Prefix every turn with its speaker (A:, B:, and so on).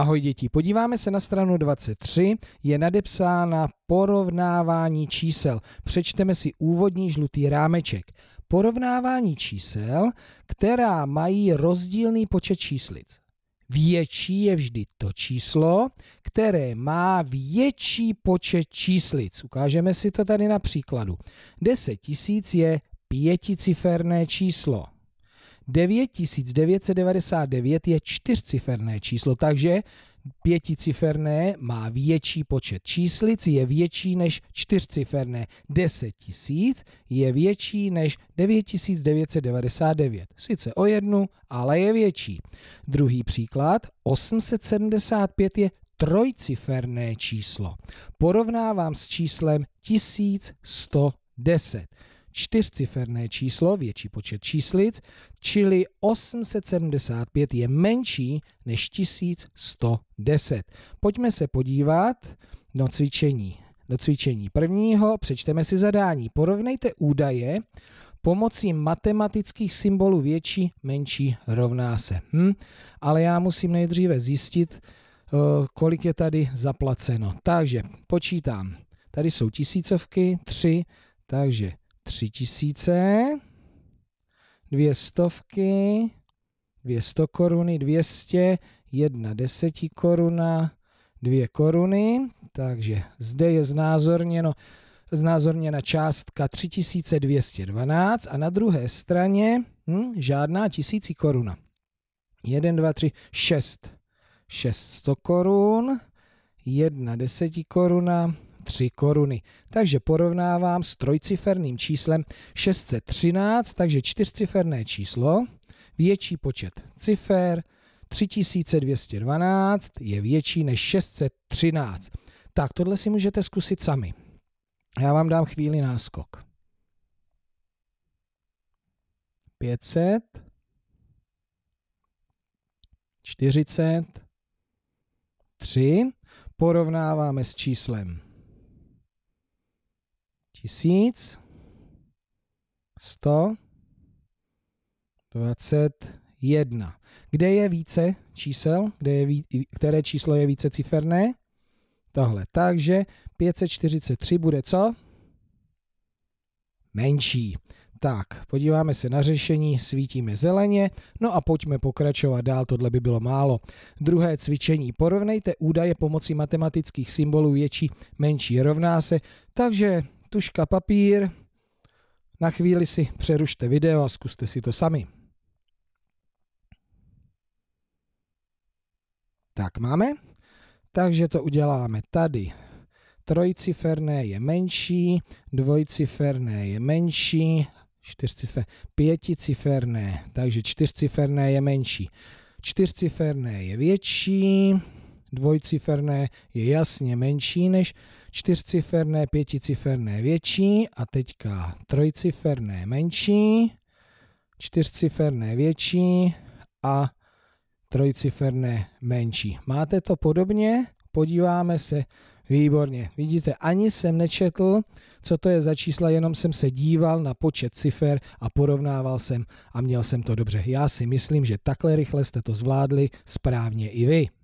A: Ahoj děti, podíváme se na stranu 23, je nadepsána porovnávání čísel. Přečteme si úvodní žlutý rámeček. Porovnávání čísel, která mají rozdílný počet číslic. Větší je vždy to číslo, které má větší počet číslic. Ukážeme si to tady na příkladu. 10 000 je pěticiferné číslo. 9999 je čtyřciferné číslo, takže pěticiferné má větší počet číslic, je větší než čtyřciferné. 10 tisíc je větší než 9999. Sice o jednu, ale je větší. Druhý příklad, 875 je trojciferné číslo. Porovnávám s číslem 1110 čtyřciferné číslo, větší počet číslic, čili 875 je menší než 1110. Pojďme se podívat do cvičení. Do cvičení prvního přečteme si zadání. Porovnejte údaje pomocí matematických symbolů větší, menší rovná se. Hm? Ale já musím nejdříve zjistit, eh, kolik je tady zaplaceno. Takže počítám. Tady jsou tisícovky, tři, takže tři tisíce, dvě stovky, dvě sto koruny, dvěstě, jedna deseti koruna, dvě koruny, takže zde je znázorněno, znázorněna částka 3212 a na druhé straně hm, žádná tisící koruna. 1, 2, 3, 6. 600 korun, 1 koruna, 3 koruny. Takže porovnávám s trojciferným číslem 613, takže čtyřciferné číslo, větší počet cifer, 3212 je větší než 613. Tak tohle si můžete zkusit sami. Já vám dám chvíli náskok. 500, 40, 3 porovnáváme s číslem tisíc, sto, dvacet jedna. Kde je více čísel? Kde je více, které číslo je více ciferné? Tohle. Takže 543 bude co? Menší. Tak, podíváme se na řešení, svítíme zeleně, no a pojďme pokračovat dál, tohle by bylo málo. Druhé cvičení, porovnejte údaje pomocí matematických symbolů větší, menší, rovná se, takže tuška, papír. Na chvíli si přerušte video a zkuste si to sami. Tak máme. Takže to uděláme tady. Trojciferné je menší, dvojciferné je menší, čtyřciferné, pěticiferné, takže čtyřciferné je menší. Čtyřciferné je větší, dvojciferné je jasně menší než čtyřciferné, pěticiferné větší a teďka trojciferné menší, čtyřciferné větší a trojciferné menší. Máte to podobně? Podíváme se Výborně. Vidíte, ani jsem nečetl, co to je za čísla, jenom jsem se díval na počet cifer a porovnával jsem a měl jsem to dobře. Já si myslím, že takhle rychle jste to zvládli správně i vy.